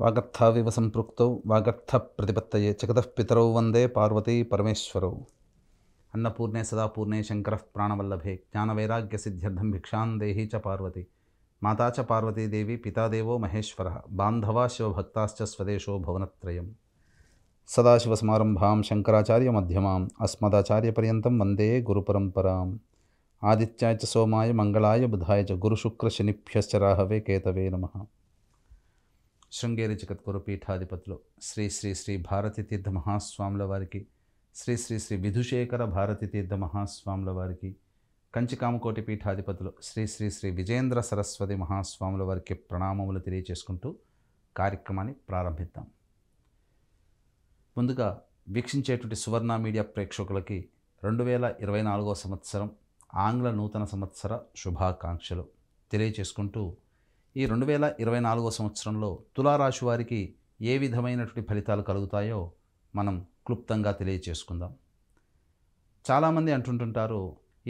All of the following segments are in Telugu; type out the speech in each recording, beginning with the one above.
वागर्थाविव सम्पृक्तौ वागर्थप्रतिपत्तये चगतः पितरौ वन्दे पार्वती परमेश्वरौ अन्नपूर्णे सदा पूर्णे शङ्करः प्राणवल्लभे ज्ञानवैराग्यसिद्ध्यर्थं देहि च पार्वती माता च पार्वती देवी देवो महेश्वरः बान्धवा शिवभक्ताश्च स्वदेशो भवनत्रयं सदाशिवसमारम्भां शङ्कराचार्यमध्यमाम् अस्मदाचार्यपर्यन्तं वन्दे गुरुपरम्पराम् आदित्याय च सोमाय मङ्गलाय बुधाय च गुरुशुक्रशनिभ्यश्च राहवे केतवे नमः శృంగేరి జగద్గురు పీఠాధిపతులు శ్రీ శ్రీ శ్రీ భారతీతీర్థ తీర్థ మహాస్వాముల వారికి శ్రీ శ్రీ శ్రీ విధుశేఖర భారతీతీర్థ తీర్థ మహాస్వాముల వారికి కంచికామకోటి పీఠాధిపతులు శ్రీ శ్రీ శ్రీ విజేంద్ర సరస్వతి మహాస్వాముల వారికి ప్రణామములు తెలియచేసుకుంటూ కార్యక్రమాన్ని ప్రారంభిద్దాం ముందుగా వీక్షించేటువంటి సువర్ణ మీడియా ప్రేక్షకులకి రెండు వేల ఇరవై నాలుగో సంవత్సరం ఆంగ్ల నూతన సంవత్సర శుభాకాంక్షలు తెలియచేసుకుంటూ ఈ రెండు వేల ఇరవై నాలుగో సంవత్సరంలో తులారాశి వారికి ఏ విధమైనటువంటి ఫలితాలు కలుగుతాయో మనం క్లుప్తంగా తెలియచేసుకుందాం చాలామంది అంటుంటుంటారు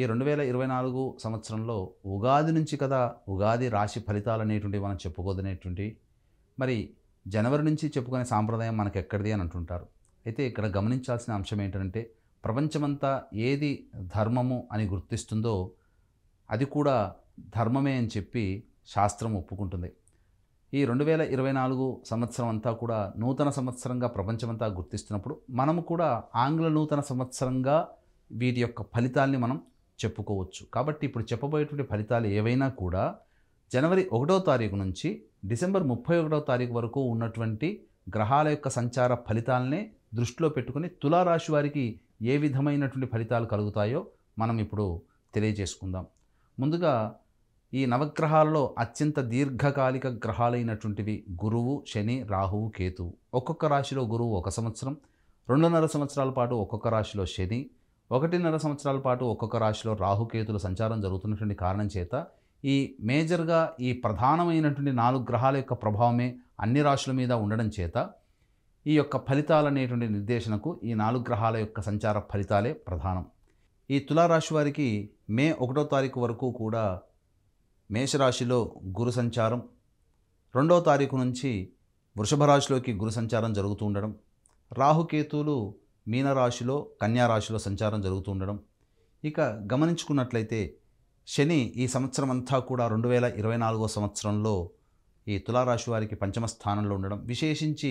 ఈ రెండు వేల ఇరవై నాలుగు సంవత్సరంలో ఉగాది నుంచి కదా ఉగాది రాశి ఫలితాలు అనేటువంటి మనం చెప్పుకోదనేటువంటి మరి జనవరి నుంచి చెప్పుకునే సాంప్రదాయం మనకు ఎక్కడిది అని అంటుంటారు అయితే ఇక్కడ గమనించాల్సిన అంశం ఏంటంటే ప్రపంచమంతా ఏది ధర్మము అని గుర్తిస్తుందో అది కూడా ధర్మమే అని చెప్పి శాస్త్రం ఒప్పుకుంటుంది ఈ రెండు వేల ఇరవై నాలుగు సంవత్సరం అంతా కూడా నూతన సంవత్సరంగా ప్రపంచమంతా గుర్తిస్తున్నప్పుడు మనము కూడా ఆంగ్ల నూతన సంవత్సరంగా వీటి యొక్క ఫలితాల్ని మనం చెప్పుకోవచ్చు కాబట్టి ఇప్పుడు చెప్పబోయేటువంటి ఫలితాలు ఏవైనా కూడా జనవరి ఒకటో తారీఖు నుంచి డిసెంబర్ ముప్పై ఒకటో తారీఖు వరకు ఉన్నటువంటి గ్రహాల యొక్క సంచార ఫలితాలనే దృష్టిలో పెట్టుకుని తులారాశి వారికి ఏ విధమైనటువంటి ఫలితాలు కలుగుతాయో మనం ఇప్పుడు తెలియజేసుకుందాం ముందుగా ఈ నవగ్రహాలలో అత్యంత దీర్ఘకాలిక గ్రహాలైనటువంటివి గురువు శని రాహువు కేతువు ఒక్కొక్క రాశిలో గురువు ఒక సంవత్సరం రెండున్నర సంవత్సరాల పాటు ఒక్కొక్క రాశిలో శని ఒకటిన్నర సంవత్సరాల పాటు ఒక్కొక్క రాశిలో రాహుకేతుల సంచారం జరుగుతున్నటువంటి కారణం చేత ఈ మేజర్గా ఈ ప్రధానమైనటువంటి నాలుగు గ్రహాల యొక్క ప్రభావమే అన్ని రాశుల మీద ఉండడం చేత ఈ యొక్క ఫలితాలు అనేటువంటి నిర్దేశనకు ఈ నాలుగు గ్రహాల యొక్క సంచార ఫలితాలే ప్రధానం ఈ తులారాశి వారికి మే ఒకటో తారీఖు వరకు కూడా మేషరాశిలో గురు సంచారం రెండో తారీఖు నుంచి వృషభ రాశిలోకి గురు సంచారం జరుగుతూ ఉండడం రాహుకేతువులు మీనరాశిలో కన్యారాశిలో సంచారం జరుగుతూ ఉండడం ఇక గమనించుకున్నట్లయితే శని ఈ సంవత్సరం అంతా కూడా రెండు వేల ఇరవై నాలుగో సంవత్సరంలో ఈ తులారాశి వారికి పంచమ స్థానంలో ఉండడం విశేషించి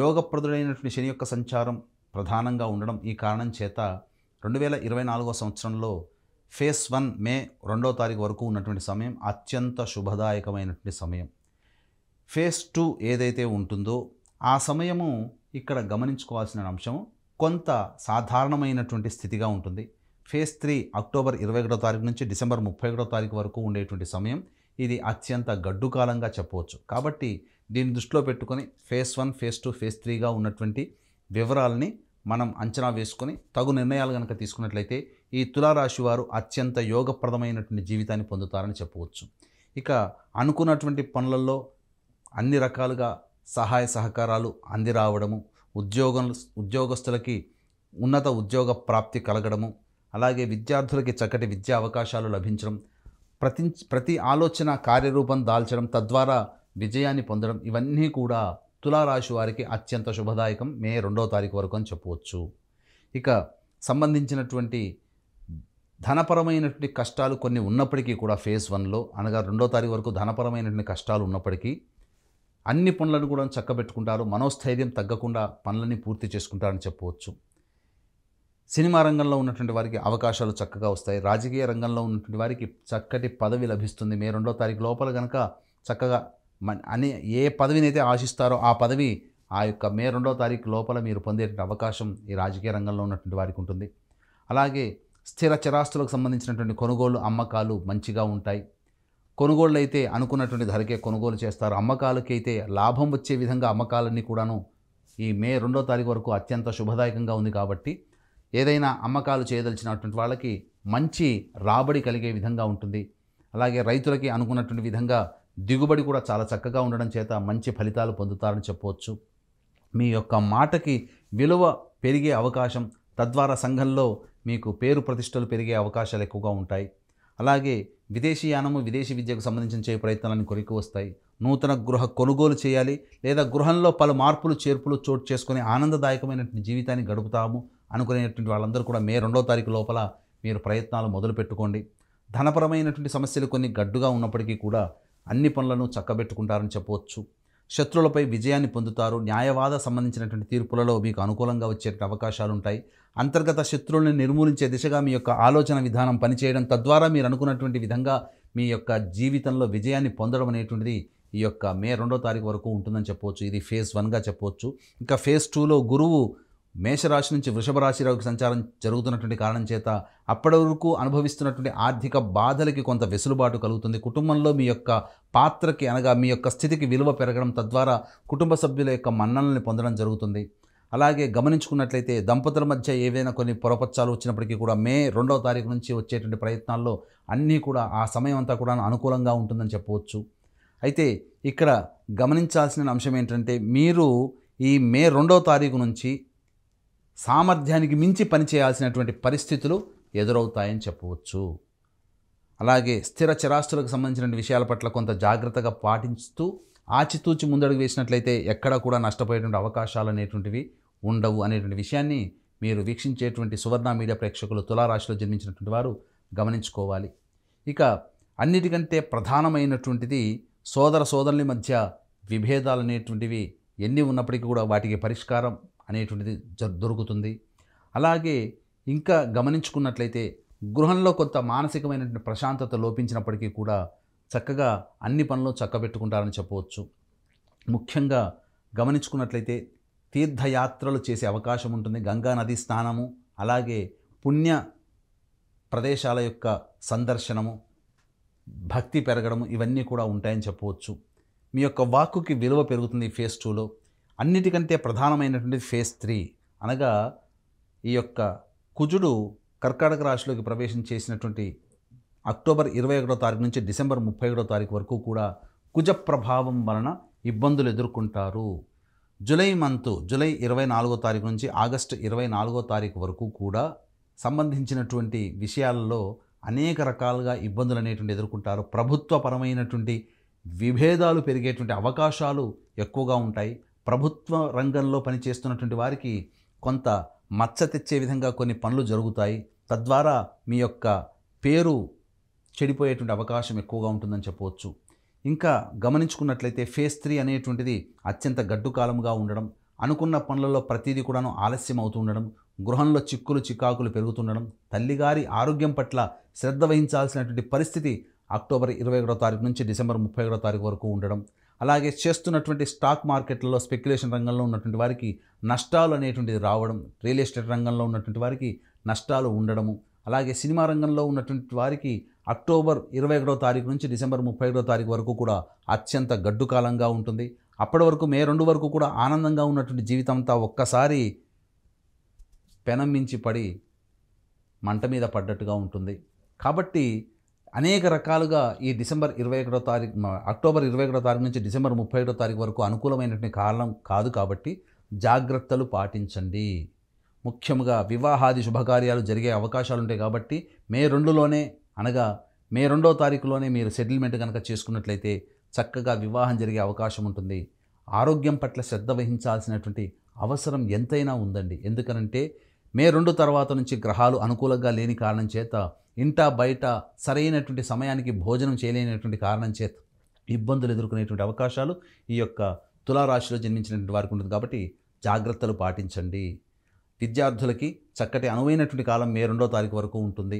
యోగప్రదుడైనటువంటి శని యొక్క సంచారం ప్రధానంగా ఉండడం ఈ కారణం చేత రెండు వేల ఇరవై నాలుగో సంవత్సరంలో ఫేస్ వన్ మే రెండో తారీఖు వరకు ఉన్నటువంటి సమయం అత్యంత శుభదాయకమైనటువంటి సమయం ఫేస్ టూ ఏదైతే ఉంటుందో ఆ సమయము ఇక్కడ గమనించుకోవాల్సిన అంశము కొంత సాధారణమైనటువంటి స్థితిగా ఉంటుంది ఫేజ్ త్రీ అక్టోబర్ ఇరవై ఒకటో తారీఖు నుంచి డిసెంబర్ ముప్పై ఒకటో తారీఖు వరకు ఉండేటువంటి సమయం ఇది అత్యంత గడ్డు కాలంగా చెప్పవచ్చు కాబట్టి దీన్ని దృష్టిలో పెట్టుకొని phase one phase two phase త్రీగా ఉన్నటువంటి వివరాలని మనం అంచనా వేసుకొని తగు నిర్ణయాలు కనుక తీసుకున్నట్లయితే ఈ తులారాశి వారు అత్యంత యోగప్రదమైనటువంటి జీవితాన్ని పొందుతారని చెప్పవచ్చు ఇక అనుకున్నటువంటి పనులలో అన్ని రకాలుగా సహాయ సహకారాలు అందిరావడము ఉద్యోగం ఉద్యోగస్తులకి ఉన్నత ఉద్యోగ ప్రాప్తి కలగడము అలాగే విద్యార్థులకి చక్కటి విద్యా అవకాశాలు లభించడం ప్రతి ప్రతి ఆలోచన కార్యరూపం దాల్చడం తద్వారా విజయాన్ని పొందడం ఇవన్నీ కూడా తులారాశి వారికి అత్యంత శుభదాయకం మే రెండో తారీఖు వరకు అని చెప్పవచ్చు ఇక సంబంధించినటువంటి ధనపరమైనటువంటి కష్టాలు కొన్ని ఉన్నప్పటికీ కూడా ఫేజ్ వన్లో అనగా రెండో తారీఖు వరకు ధనపరమైనటువంటి కష్టాలు ఉన్నప్పటికీ అన్ని పనులను కూడా చక్కబెట్టుకుంటారు మనోస్థైర్యం తగ్గకుండా పనులని పూర్తి చేసుకుంటారని చెప్పవచ్చు సినిమా రంగంలో ఉన్నటువంటి వారికి అవకాశాలు చక్కగా వస్తాయి రాజకీయ రంగంలో ఉన్నటువంటి వారికి చక్కటి పదవి లభిస్తుంది మే రెండో తారీఖు లోపల కనుక చక్కగా అని ఏ పదవినైతే ఆశిస్తారో ఆ పదవి ఆ యొక్క మే రెండో తారీఖు లోపల మీరు పొందే అవకాశం ఈ రాజకీయ రంగంలో ఉన్నటువంటి వారికి ఉంటుంది అలాగే స్థిర చరాస్తులకు సంబంధించినటువంటి కొనుగోలు అమ్మకాలు మంచిగా ఉంటాయి కొనుగోళ్ళు అయితే అనుకున్నటువంటి ధరకే కొనుగోలు చేస్తారు అమ్మకాలకి అయితే లాభం వచ్చే విధంగా అమ్మకాలన్నీ కూడాను ఈ మే రెండో తారీఖు వరకు అత్యంత శుభదాయకంగా ఉంది కాబట్టి ఏదైనా అమ్మకాలు చేయదలిచినటువంటి వాళ్ళకి మంచి రాబడి కలిగే విధంగా ఉంటుంది అలాగే రైతులకి అనుకున్నటువంటి విధంగా దిగుబడి కూడా చాలా చక్కగా ఉండడం చేత మంచి ఫలితాలు పొందుతారని చెప్పవచ్చు మీ యొక్క మాటకి విలువ పెరిగే అవకాశం తద్వారా సంఘంలో మీకు పేరు ప్రతిష్టలు పెరిగే అవకాశాలు ఎక్కువగా ఉంటాయి అలాగే విదేశీయానము విదేశీ విద్యకు సంబంధించిన చేయ ప్రయత్నాలను కొరికి వస్తాయి నూతన గృహ కొనుగోలు చేయాలి లేదా గృహంలో పలు మార్పులు చేర్పులు చోటు చేసుకుని ఆనందదాయకమైనటువంటి జీవితాన్ని గడుపుతాము అనుకునేటువంటి వాళ్ళందరూ కూడా మే రెండో తారీఖు లోపల మీరు ప్రయత్నాలు మొదలు పెట్టుకోండి ధనపరమైనటువంటి సమస్యలు కొన్ని గడ్డుగా ఉన్నప్పటికీ కూడా అన్ని పనులను చక్కబెట్టుకుంటారని చెప్పవచ్చు శత్రువులపై విజయాన్ని పొందుతారు న్యాయవాద సంబంధించినటువంటి తీర్పులలో మీకు అనుకూలంగా వచ్చే అవకాశాలు ఉంటాయి అంతర్గత శత్రువులను నిర్మూలించే దిశగా మీ యొక్క ఆలోచన విధానం పనిచేయడం తద్వారా మీరు అనుకున్నటువంటి విధంగా మీ యొక్క జీవితంలో విజయాన్ని పొందడం అనేటువంటిది ఈ యొక్క మే రెండో తారీఖు వరకు ఉంటుందని చెప్పవచ్చు ఇది ఫేజ్ వన్గా చెప్పవచ్చు ఇంకా ఫేజ్ టూలో గురువు మేషరాశి నుంచి వృషభ రాశిలోకి సంచారం జరుగుతున్నటువంటి కారణం చేత అప్పటి వరకు అనుభవిస్తున్నటువంటి ఆర్థిక బాధలకి కొంత వెసులుబాటు కలుగుతుంది కుటుంబంలో మీ యొక్క పాత్రకి అనగా మీ యొక్క స్థితికి విలువ పెరగడం తద్వారా కుటుంబ సభ్యుల యొక్క మన్ననల్ని పొందడం జరుగుతుంది అలాగే గమనించుకున్నట్లయితే దంపతుల మధ్య ఏవైనా కొన్ని పొరపచ్చాలు వచ్చినప్పటికీ కూడా మే రెండవ తారీఖు నుంచి వచ్చేటువంటి ప్రయత్నాల్లో అన్నీ కూడా ఆ సమయం అంతా కూడా అనుకూలంగా ఉంటుందని చెప్పవచ్చు అయితే ఇక్కడ గమనించాల్సిన అంశం ఏంటంటే మీరు ఈ మే రెండవ తారీఖు నుంచి సామర్థ్యానికి మించి పనిచేయాల్సినటువంటి పరిస్థితులు ఎదురవుతాయని చెప్పవచ్చు అలాగే స్థిర చిరాస్తులకు సంబంధించిన విషయాల పట్ల కొంత జాగ్రత్తగా పాటిస్తూ ఆచితూచి ముందడుగు వేసినట్లయితే ఎక్కడ కూడా నష్టపోయేటువంటి అవకాశాలు అనేటువంటివి ఉండవు అనేటువంటి విషయాన్ని మీరు వీక్షించేటువంటి సువర్ణ మీడియా ప్రేక్షకులు తులారాశిలో జన్మించినటువంటి వారు గమనించుకోవాలి ఇక అన్నిటికంటే ప్రధానమైనటువంటిది సోదర సోదరుల మధ్య విభేదాలు అనేటువంటివి ఎన్ని ఉన్నప్పటికీ కూడా వాటికి పరిష్కారం అనేటువంటిది దొరుకుతుంది అలాగే ఇంకా గమనించుకున్నట్లయితే గృహంలో కొంత మానసికమైనటువంటి ప్రశాంతత లోపించినప్పటికీ కూడా చక్కగా అన్ని పనులు చక్కబెట్టుకుంటారని చెప్పవచ్చు ముఖ్యంగా గమనించుకున్నట్లయితే తీర్థయాత్రలు చేసే అవకాశం ఉంటుంది గంగా నది స్నానము అలాగే పుణ్య ప్రదేశాల యొక్క సందర్శనము భక్తి పెరగడము ఇవన్నీ కూడా ఉంటాయని చెప్పవచ్చు మీ యొక్క వాక్కుకి విలువ పెరుగుతుంది ఫేస్ టూలో అన్నిటికంటే ప్రధానమైనటువంటిది ఫేస్ త్రీ అనగా ఈ యొక్క కుజుడు కర్కాటక రాశిలోకి ప్రవేశం చేసినటువంటి అక్టోబర్ ఇరవై ఒకటో తారీఖు నుంచి డిసెంబర్ ముప్పై ఒకటో తారీఖు వరకు కూడా కుజ ప్రభావం వలన ఇబ్బందులు ఎదుర్కొంటారు జులై మంత్ జులై ఇరవై నాలుగో తారీఖు నుంచి ఆగస్టు ఇరవై నాలుగో తారీఖు వరకు కూడా సంబంధించినటువంటి విషయాలలో అనేక రకాలుగా ఇబ్బందులు అనేటువంటి ఎదుర్కొంటారు ప్రభుత్వపరమైనటువంటి విభేదాలు పెరిగేటువంటి అవకాశాలు ఎక్కువగా ఉంటాయి ప్రభుత్వ రంగంలో పనిచేస్తున్నటువంటి వారికి కొంత మచ్చ తెచ్చే విధంగా కొన్ని పనులు జరుగుతాయి తద్వారా మీ యొక్క పేరు చెడిపోయేటువంటి అవకాశం ఎక్కువగా ఉంటుందని చెప్పవచ్చు ఇంకా గమనించుకున్నట్లయితే ఫేస్ త్రీ అనేటువంటిది అత్యంత గడ్డు ఉండడం అనుకున్న పనులలో ప్రతిదీ కూడాను ఆలస్యం అవుతుండడం గృహంలో చిక్కులు చికాకులు పెరుగుతుండడం తల్లిగారి ఆరోగ్యం పట్ల శ్రద్ధ వహించాల్సినటువంటి పరిస్థితి అక్టోబర్ ఇరవై ఒకటో తారీఖు నుంచి డిసెంబర్ ముప్పై ఒకటో తారీఖు వరకు ఉండడం అలాగే చేస్తున్నటువంటి స్టాక్ మార్కెట్లలో స్పెక్యులేషన్ రంగంలో ఉన్నటువంటి వారికి నష్టాలు అనేటువంటిది రావడం రియల్ ఎస్టేట్ రంగంలో ఉన్నటువంటి వారికి నష్టాలు ఉండడము అలాగే సినిమా రంగంలో ఉన్నటువంటి వారికి అక్టోబర్ ఇరవై ఒకటో తారీఖు నుంచి డిసెంబర్ ముప్పై ఒకటో తారీఖు వరకు కూడా అత్యంత గడ్డుకాలంగా ఉంటుంది అప్పటి వరకు మే రెండు వరకు కూడా ఆనందంగా ఉన్నటువంటి జీవితం అంతా ఒక్కసారి పెనం మించి పడి మంట మీద పడ్డట్టుగా ఉంటుంది కాబట్టి అనేక రకాలుగా ఈ డిసెంబర్ ఇరవై ఒకటో తారీఖు అక్టోబర్ ఇరవై ఒకటో తారీఖు నుంచి డిసెంబర్ ముప్పై ఒకటో తారీఖు వరకు అనుకూలమైనటువంటి కారణం కాదు కాబట్టి జాగ్రత్తలు పాటించండి ముఖ్యంగా వివాహాది శుభకార్యాలు జరిగే అవకాశాలు ఉంటాయి కాబట్టి మే రెండులోనే అనగా మే రెండో తారీఖులోనే మీరు సెటిల్మెంట్ కనుక చేసుకున్నట్లయితే చక్కగా వివాహం జరిగే అవకాశం ఉంటుంది ఆరోగ్యం పట్ల శ్రద్ధ వహించాల్సినటువంటి అవసరం ఎంతైనా ఉందండి ఎందుకనంటే మే రెండు తర్వాత నుంచి గ్రహాలు అనుకూలంగా లేని కారణం చేత ఇంట బయట సరైనటువంటి సమయానికి భోజనం చేయలేనటువంటి కారణం చేత ఇబ్బందులు ఎదుర్కొనేటువంటి అవకాశాలు ఈ యొక్క తులారాశిలో జన్మించినటువంటి వారికి ఉంటుంది కాబట్టి జాగ్రత్తలు పాటించండి విద్యార్థులకి చక్కటి అనువైనటువంటి కాలం మే రెండో తారీఖు వరకు ఉంటుంది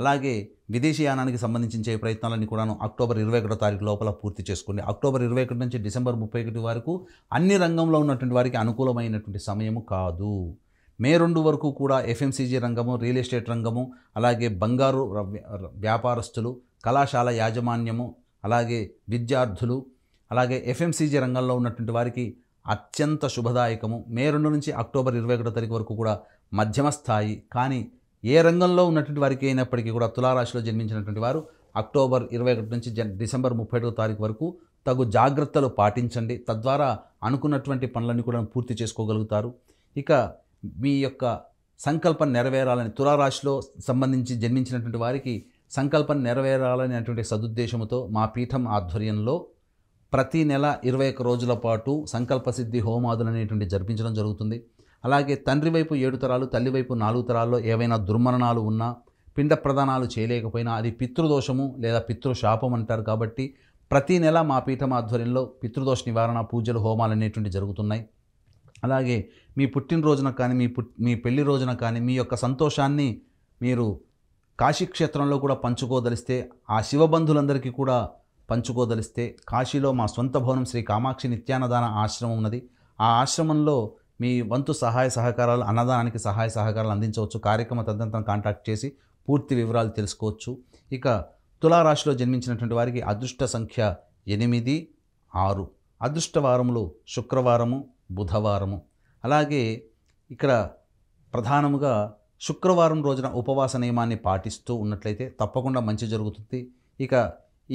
అలాగే విదేశీ యానానికి చే ప్రయత్నాలన్నీ కూడాను అక్టోబర్ ఇరవై ఒకటో తారీఖు లోపల పూర్తి చేసుకోండి అక్టోబర్ ఇరవై ఒకటి నుంచి డిసెంబర్ ముప్పై ఒకటి వరకు అన్ని రంగంలో ఉన్నటువంటి వారికి అనుకూలమైనటువంటి సమయము కాదు మే రెండు వరకు కూడా ఎఫ్ఎంసీజీ రంగము రియల్ ఎస్టేట్ రంగము అలాగే బంగారు వ్యాపారస్తులు కళాశాల యాజమాన్యము అలాగే విద్యార్థులు అలాగే ఎఫ్ఎంసీజీ రంగంలో ఉన్నటువంటి వారికి అత్యంత శుభదాయకము మే రెండు నుంచి అక్టోబర్ ఇరవై ఒకటో తారీఖు వరకు కూడా మధ్యమ స్థాయి కానీ ఏ రంగంలో ఉన్నటువంటి వారికి అయినప్పటికీ కూడా తులారాశిలో జన్మించినటువంటి వారు అక్టోబర్ ఇరవై ఒకటి నుంచి డిసెంబర్ ముప్పై ఐదో తారీఖు వరకు తగు జాగ్రత్తలు పాటించండి తద్వారా అనుకున్నటువంటి పనులన్నీ కూడా పూర్తి చేసుకోగలుగుతారు ఇక మీ యొక్క సంకల్పం నెరవేరాలని తులారాశిలో సంబంధించి జన్మించినటువంటి వారికి సంకల్పం నెరవేరాలనేటువంటి సదుద్దేశంతో మా పీఠం ఆధ్వర్యంలో ప్రతి నెల ఇరవై ఒక్క రోజుల పాటు సంకల్ప సిద్ధి హోమాదులు అనేటువంటి జరిపించడం జరుగుతుంది అలాగే తండ్రి వైపు ఏడు తరాలు తల్లి వైపు నాలుగు తరాల్లో ఏవైనా దుర్మరణాలు ఉన్నా పిండ ప్రదానాలు చేయలేకపోయినా అది పితృదోషము లేదా పితృశాపం అంటారు కాబట్టి ప్రతీ నెల మా పీఠం ఆధ్వర్యంలో పితృదోష నివారణ పూజలు హోమాలు అనేటువంటి జరుగుతున్నాయి అలాగే మీ పుట్టినరోజున కానీ మీ పుట్ మీ పెళ్లి రోజున కానీ మీ యొక్క సంతోషాన్ని మీరు కాశీక్షేత్రంలో కూడా పంచుకోదలిస్తే ఆ శివబంధులందరికీ కూడా పంచుకోదలిస్తే కాశీలో మా సొంత భవనం శ్రీ కామాక్షి నిత్యానదాన ఆశ్రమం ఉన్నది ఆ ఆశ్రమంలో మీ వంతు సహాయ సహకారాలు అన్నదానానికి సహాయ సహకారాలు అందించవచ్చు కార్యక్రమ తదంతరం కాంటాక్ట్ చేసి పూర్తి వివరాలు తెలుసుకోవచ్చు ఇక తులారాశిలో జన్మించినటువంటి వారికి అదృష్ట సంఖ్య ఎనిమిది ఆరు అదృష్ట వారములు శుక్రవారము బుధవారము అలాగే ఇక్కడ ప్రధానముగా శుక్రవారం రోజున ఉపవాస నియమాన్ని పాటిస్తూ ఉన్నట్లయితే తప్పకుండా మంచి జరుగుతుంది ఇక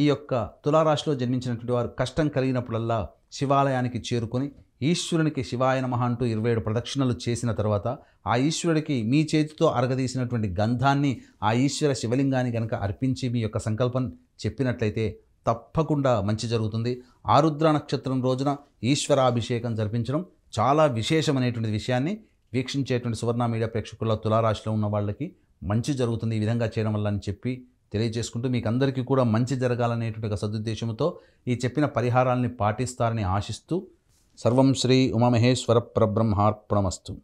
ఈ యొక్క తులారాశిలో జన్మించినటువంటి వారు కష్టం కలిగినప్పుడల్లా శివాలయానికి చేరుకొని ఈశ్వరునికి శివాయ నమ అంటూ ఇరవై ఏడు ప్రదక్షిణలు చేసిన తర్వాత ఆ ఈశ్వరుడికి మీ చేతితో అరగదీసినటువంటి గంధాన్ని ఆ ఈశ్వర శివలింగాన్ని కనుక అర్పించి మీ యొక్క సంకల్పం చెప్పినట్లయితే తప్పకుండా మంచి జరుగుతుంది ఆరుద్ర నక్షత్రం రోజున ఈశ్వరాభిషేకం జరిపించడం చాలా విశేషమైనటువంటి విషయాన్ని వీక్షించేటువంటి సువర్ణ మీడియా ప్రేక్షకుల తులారాశిలో ఉన్న వాళ్ళకి మంచి జరుగుతుంది ఈ విధంగా చేయడం వల్ల అని చెప్పి తెలియజేసుకుంటూ మీకు అందరికీ కూడా మంచి జరగాలనేటువంటి ఒక సదుద్దేశంతో ఈ చెప్పిన పరిహారాలని పాటిస్తారని ఆశిస్తూ సర్వం శ్రీ ఉమామహేశ్వర పరబ్రహ్మార్పణమస్తు